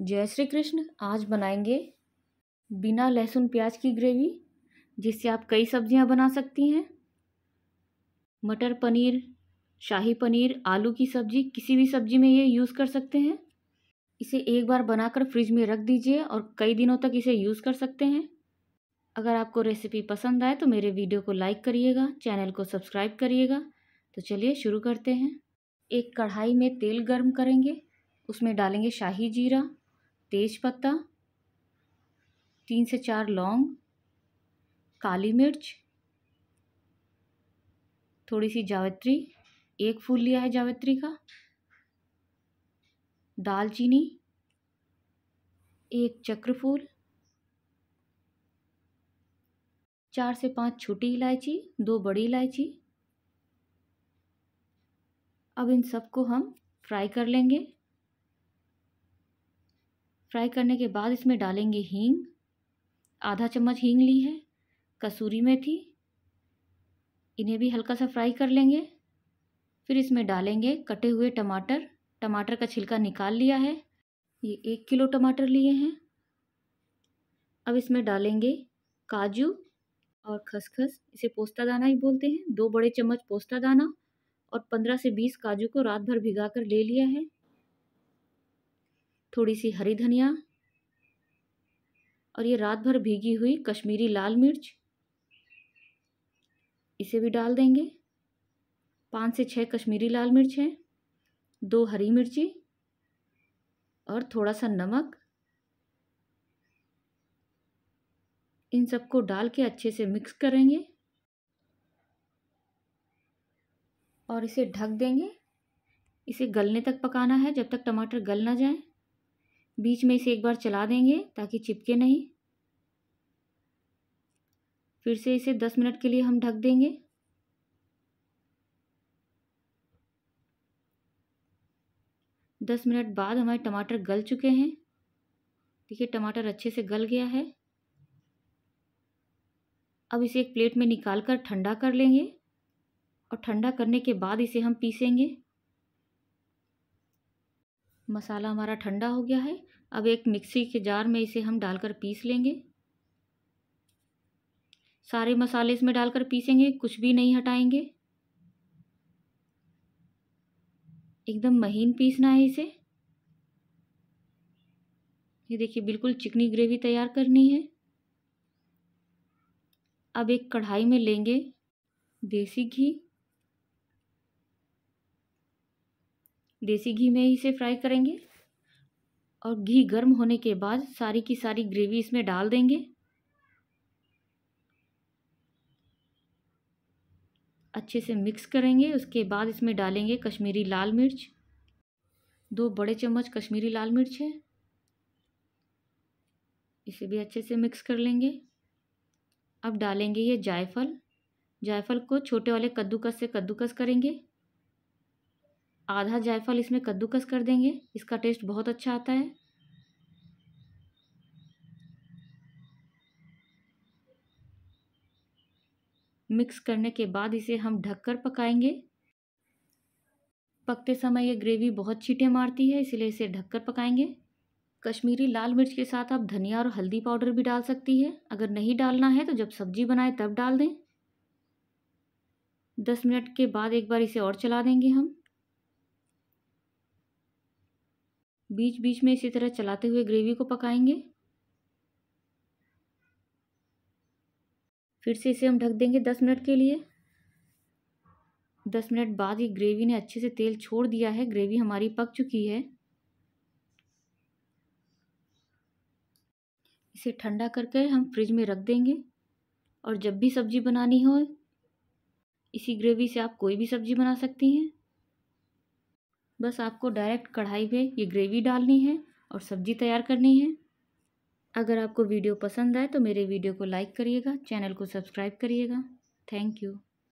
जय श्री कृष्ण आज बनाएंगे बिना लहसुन प्याज की ग्रेवी जिससे आप कई सब्जियां बना सकती हैं मटर पनीर शाही पनीर आलू की सब्जी किसी भी सब्जी में ये यूज़ कर सकते हैं इसे एक बार बनाकर फ्रिज में रख दीजिए और कई दिनों तक इसे यूज़ कर सकते हैं अगर आपको रेसिपी पसंद आए तो मेरे वीडियो को लाइक करिएगा चैनल को सब्सक्राइब करिएगा तो चलिए शुरू करते हैं एक कढ़ाई में तेल गर्म करेंगे उसमें डालेंगे शाही जीरा तेज पत्ता तीन से चार लौंग काली मिर्च थोड़ी सी जावित्री एक फूल लिया है जावित्री का दालचीनी एक चक्रफूल चार से पांच छोटी इलायची दो बड़ी इलायची अब इन सबको हम फ्राई कर लेंगे फ्राई करने के बाद इसमें डालेंगे हींग आधा चम्मच हींग ली है कसूरी मेथी इन्हें भी हल्का सा फ्राई कर लेंगे फिर इसमें डालेंगे कटे हुए टमाटर टमाटर का छिलका निकाल लिया है ये एक किलो टमाटर लिए हैं अब इसमें डालेंगे काजू और खसखस इसे पोस्ता दाना ही बोलते हैं दो बड़े चम्मच पोस्ता दाना और पंद्रह से बीस काजू को रात भर भिगा कर ले लिया है थोड़ी सी हरी धनिया और ये रात भर भीगी हुई कश्मीरी लाल मिर्च इसे भी डाल देंगे पाँच से छः कश्मीरी लाल मिर्च हैं दो हरी मिर्ची और थोड़ा सा नमक इन सबको डाल के अच्छे से मिक्स करेंगे और इसे ढक देंगे इसे गलने तक पकाना है जब तक टमाटर गल ना जाए बीच में इसे एक बार चला देंगे ताकि चिपके नहीं फिर से इसे दस मिनट के लिए हम ढक देंगे दस मिनट बाद हमारे टमाटर गल चुके हैं देखिए टमाटर अच्छे से गल गया है अब इसे एक प्लेट में निकाल कर ठंडा कर लेंगे और ठंडा करने के बाद इसे हम पीसेंगे मसाला हमारा ठंडा हो गया है अब एक मिक्सी के जार में इसे हम डालकर पीस लेंगे सारे मसाले इसमें डालकर पीसेंगे कुछ भी नहीं हटाएंगे एकदम महीन पीसना है इसे ये देखिए बिल्कुल चिकनी ग्रेवी तैयार करनी है अब एक कढ़ाई में लेंगे देसी घी देसी घी में ही इसे फ्राई करेंगे और घी गर्म होने के बाद सारी की सारी ग्रेवी इसमें डाल देंगे अच्छे से मिक्स करेंगे उसके बाद इसमें डालेंगे कश्मीरी लाल मिर्च दो बड़े चम्मच कश्मीरी लाल मिर्च है इसे भी अच्छे से मिक्स कर लेंगे अब डालेंगे ये जायफल जायफल को छोटे वाले कद्दूकस से कद्दूकस करेंगे आधा जायफल इसमें कद्दूकस कर देंगे इसका टेस्ट बहुत अच्छा आता है मिक्स करने के बाद इसे हम ढककर पकाएंगे पकते समय ये ग्रेवी बहुत छीटे मारती है इसलिए इसे ढककर पकाएंगे कश्मीरी लाल मिर्च के साथ आप धनिया और हल्दी पाउडर भी डाल सकती है अगर नहीं डालना है तो जब सब्जी बनाए तब डाल दें दस मिनट के बाद एक बार इसे और चला देंगे हम बीच बीच में इसी तरह चलाते हुए ग्रेवी को पकाएंगे फिर से इसे हम ढक देंगे दस मिनट के लिए दस मिनट बाद ये ग्रेवी ने अच्छे से तेल छोड़ दिया है ग्रेवी हमारी पक चुकी है इसे ठंडा करके हम फ्रिज में रख देंगे और जब भी सब्ज़ी बनानी हो इसी ग्रेवी से आप कोई भी सब्ज़ी बना सकती हैं बस आपको डायरेक्ट कढ़ाई में ये ग्रेवी डालनी है और सब्ज़ी तैयार करनी है अगर आपको वीडियो पसंद आए तो मेरे वीडियो को लाइक करिएगा चैनल को सब्सक्राइब करिएगा थैंक यू